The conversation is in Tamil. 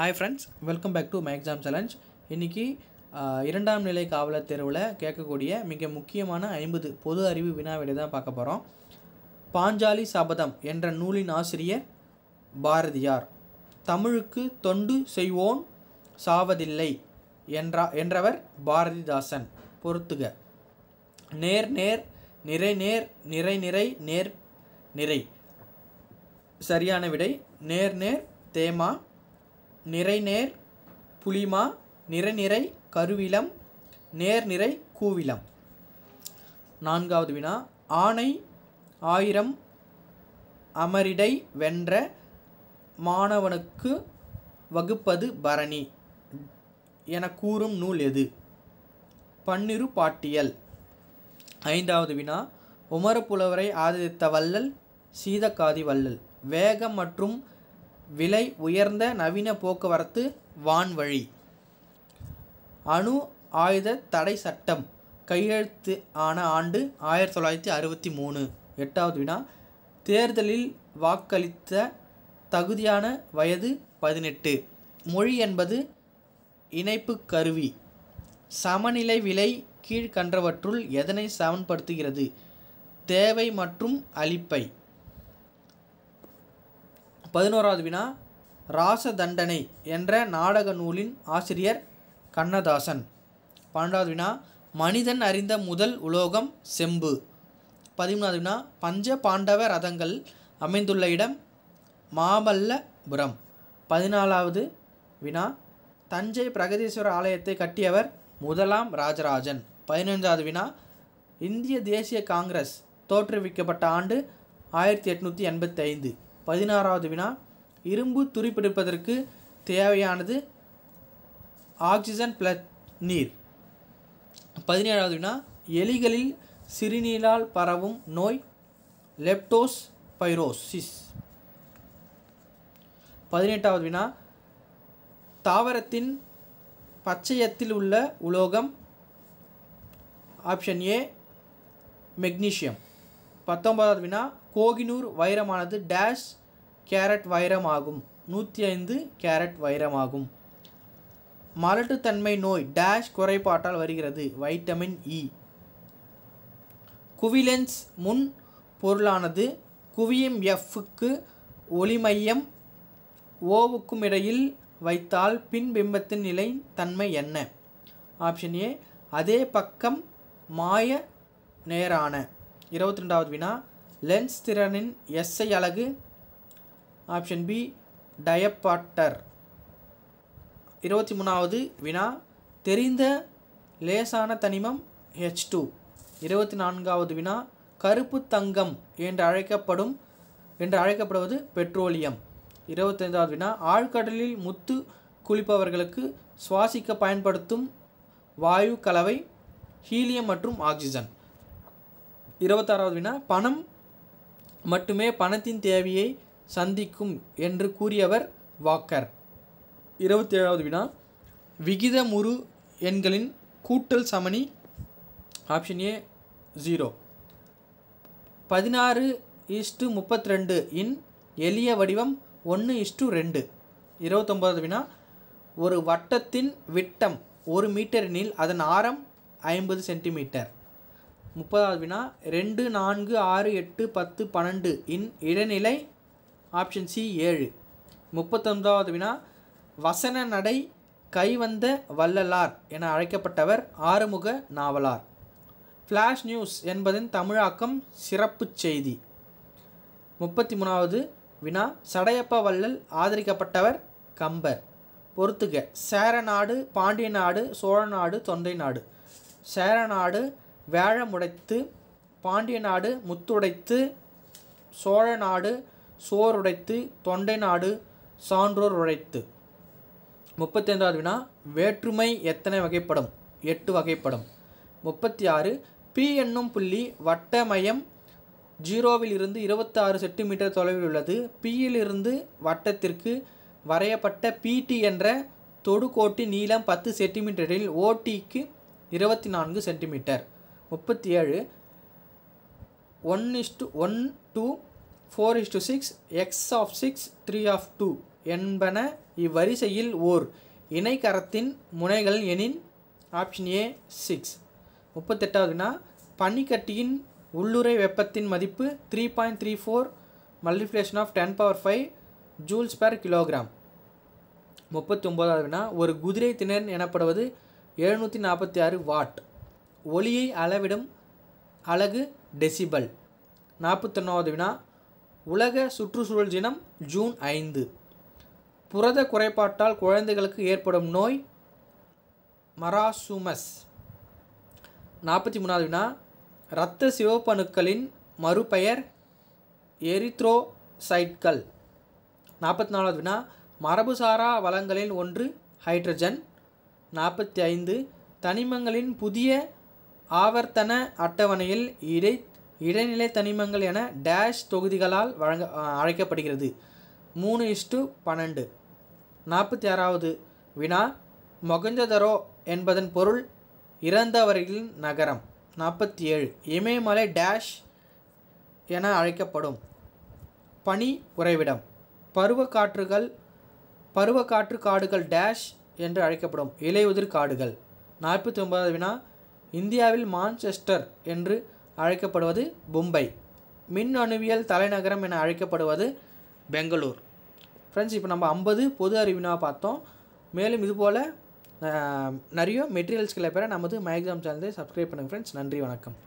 Hi friends welcome back to my exam challenge இன்றைக்கி இரண்டாம் நிலை காவலர் தேர்வில் கேட்கக்கூடிய மிக முக்கியமான ஐம்பது பொது அறிவு வினாவிடை தான் பார்க்க போகிறோம் பாஞ்சாலி சபதம் என்ற நூலின் ஆசிரியர் பாரதியார் தமிழுக்கு தொண்டு செய்வோன் சாவதில்லை என்றா என்றவர் பாரதிதாசன் பொறுத்துக நேர் நேர் நிறை நேர் நிறை நிறை நேர் நிறை சரியான விடை நேர் நேர் தேமா நிறைநேர் புளிமா நிறநிறை கருவிலம் நேர்நிறை கூவிலம் நான்காவது வினா ஆணை ஆயிரம் அமரிடை வென்ற மாணவனுக்கு வகுப்பது பரணி என கூறும் நூல் எது பன்னிரு பாட்டியல் ஐந்தாவது வினா உமரப்புலவரை ஆதரித்த வள்ளல் சீதக்காதி வள்ளல் வேகம் மற்றும் விலை உயர்ந்த நவீன போக்குவரத்து வான்வழி அணு ஆயுத தடை சட்டம் கையெழுத்து ஆன ஆண்டு ஆயிரத்தி தொள்ளாயிரத்தி அறுபத்தி மூணு எட்டாவது வினா தேர்தலில் வாக்களித்த தகுதியான வயது பதினெட்டு மொழி என்பது இணைப்பு கருவி சமநிலை விலை கீழ்கன்றவற்றுள் எதனை சமன்படுத்துகிறது தேவை மற்றும் அளிப்பை பதினோராவது வினா ராசதண்டனை என்ற நாடக நூலின் ஆசிரியர் கண்ணதாசன் பன்னெண்டாவது வினா மனிதன் அறிந்த முதல் உலோகம் செம்பு பதிமூணாவது வினா பஞ்ச பாண்டவ ரதங்கள் அமைந்துள்ள இடம் மாமல்லபுரம் பதினாலாவது வினா தஞ்சை பிரகதீஸ்வரர் ஆலயத்தை கட்டியவர் முதலாம் ராஜராஜன் பதினைந்தாவது வினா இந்திய தேசிய காங்கிரஸ் தோற்றுவிக்கப்பட்ட ஆண்டு ஆயிரத்தி எட்நூற்றி எண்பத்தி ஐந்து பதினாறாவது வினா இரும்பு துருப்பிடிப்பதற்கு தேவையானது ஆக்சிஜன் ப்ளஸ் நீர் பதினேழாவது வினா எலிகளில் சிறுநீரால் பரவும் நோய் லெப்டோஸ் பைரோசிஸ் பதினெட்டாவது வினா தாவரத்தின் பச்சையத்தில் உள்ள உலோகம் ஆப்ஷன் ஏ மெக்னீஷியம் பத்தொன்பதாவது வினா கோகினூர் வைரமானது டேஷ் கேரட் வைரம் ஆகும் நூற்றி ஐந்து கேரட் வைரமாகும் மலட்டுத்தன்மை நோய் டேஷ் குறைபாட்டால் வருகிறது வைட்டமின் இ e. குவிலென்ஸ் முன் பொருளானது குவியம் எஃப்க்கு ஒளிமையம் ஓவுக்கும் இடையில் வைத்தால் பின்பிம்பத்தின் நிலை தன்மை என்ன ஆப்ஷன் ஏ அதே பக்கம் மாய நேரான இருபத்தி ரெண்டாவது வினா லென்ஸ் திறனின் எஸ்ஐ அலகு ஆப்ஷன் பி டயப்பாட்டர் இருபத்தி மூணாவது வினா தெரிந்த லேசான தனிமம் ஹெச் டூ இருபத்தி நான்காவது வினா கருப்பு தங்கம் என்று அழைக்கப்படும் என்று அழைக்கப்படுவது பெட்ரோலியம் இருபத்தைந்தாவது வினா ஆழ்கடலில் முத்து குளிப்பவர்களுக்கு சுவாசிக்க பயன்படுத்தும் வாயு கலவை ஹீலியம் மற்றும் ஆக்சிஜன் இருபத்தாறாவது வினா பணம் மட்டுமே பணத்தின் தேவையை சந்திக்கும் என்று கூறியவர் வாக்கர் இருபத்தி ஏழாவது வினா முரு எண்களின் கூட்டல் சமணி ஆப்ஷன் ஏ ஜீரோ பதினாறு இஷ்டு முப்பத்தி ரெண்டு இன் எளிய வடிவம் ஒன்று இஷ்டு ரெண்டு இருபத்தொம்பது வினா ஒரு வட்டத்தின் விட்டம் ஒரு மீட்டரினில் அதன் ஆரம் ஐம்பது சென்டிமீட்டர் முப்பதாவது வினா ரெண்டு நான்கு ஆறு எட்டு பத்து பன்னெண்டு இன் இடைநிலை ஆப்ஷன் சி ஏழு முப்பத்தொன்பதாவது வினா வசன நடை கைவந்த வல்லலார் என அழைக்கப்பட்டவர் ஆறுமுக நாவலார் ஃப்ளாஷ் நியூஸ் என்பதன் தமிழாக்கம் சிறப்பு செய்தி முப்பத்தி மூணாவது வினா சடையப்ப வள்ளல் ஆதரிக்கப்பட்டவர் கம்பர் பொறுத்துக சேரநாடு பாண்டிய நாடு சோழ நாடு தொண்டை நாடு சேரநாடு வேழமுடைத்து பாண்டிய நாடு முத்துடைத்து சோழ நாடு சோறுடைத்து தொண்டை நாடு சான்றோர் உழைத்து ஐந்தாவது வினா வேற்றுமை எத்தனை வகைப்படும் எட்டு வகைப்படும் முப்பத்தி ஆறு பி என்னும் புள்ளி ஜீரோவில் இருந்து ஜீரோவிலிருந்து இருபத்தாறு சென்டிமீட்டர் தொலைவில் உள்ளது பியிலிருந்து வட்டத்திற்கு வரையப்பட்ட பிடி என்ற தொடுகோட்டி நீளம் பத்து சென்டிமீட்டரில் ஓடிக்கு இருபத்தி நான்கு சென்டிமீட்டர் முப்பத்தி ஏழு one is to one two four is to six X of six three of two என்பன இவ்வரிசையில் ஓர் இணைக்கரத்தின் முனைகள் எனின் ஆப்ஷன் ஏ சிக்ஸ் முப்பத்தெட்டாவதுனா பனிக்கட்டியின் உள்ளுரை வெப்பத்தின் மதிப்பு three point three four multiplication of ten power five joules per kilogram முப்பத்தி ஒம்போதாவதுனா ஒரு குதிரை திணறன் எனப்படுவது எழுநூற்றி நாற்பத்தி ஆறு வாட் ஒளியை அளவிடும் அலகு டெசிபல் நாற்பத்தொன்னாவது வினா உலக சுற்றுச்சூழல் தினம் ஜூன் ஐந்து புரத குறைபாட்டால் குழந்தைகளுக்கு ஏற்படும் நோய் மராசுமஸ் நாற்பத்தி மூணாவது வினா இரத்த சிவப்பணுக்களின் மறுபெயர் எரித்ரோசைட்கள் நாற்பத்தி நாலாவது வினா மரபுசாரா வளங்களில் ஒன்று ஹைட்ரஜன் நாற்பத்தி ஐந்து தனிமங்களின் புதிய ஆவர்த்தன அட்டவணையில் இடை இடைநிலை தனிமங்கள் என டேஷ் தொகுதிகளால் வழங்க அழைக்கப்படுகிறது மூணு இஷ்டு பன்னெண்டு நாற்பத்தி ஆறாவது வினா மொகஞ்சதரோ என்பதன் பொருள் இறந்தவர்களின் நகரம் நாற்பத்தி ஏழு இமயமலை டேஷ் என அழைக்கப்படும் பனி உறைவிடம் பருவ காற்றுகள் பருவ காற்று காடுகள் டேஷ் என்று அழைக்கப்படும் இலையுதிர் காடுகள் நாற்பத்தி ஒன்பதாவது வினா இந்தியாவில் மான்செஸ்டர் என்று அழைக்கப்படுவது மும்பை மின் அணுவியல் தலைநகரம் என அழைக்கப்படுவது பெங்களூர் ஃப்ரெண்ட்ஸ் இப்போ நம்ம ஐம்பது பொது அறிவினா பார்த்தோம் மேலும் இதுபோல் நிறைய மெட்டீரியல்ஸ்களை பேர நமது மை எக்ஸாம் சேனலை சப்ஸ்கிரைப் பண்ணுங்கள் ஃப்ரெண்ட்ஸ் நன்றி வணக்கம்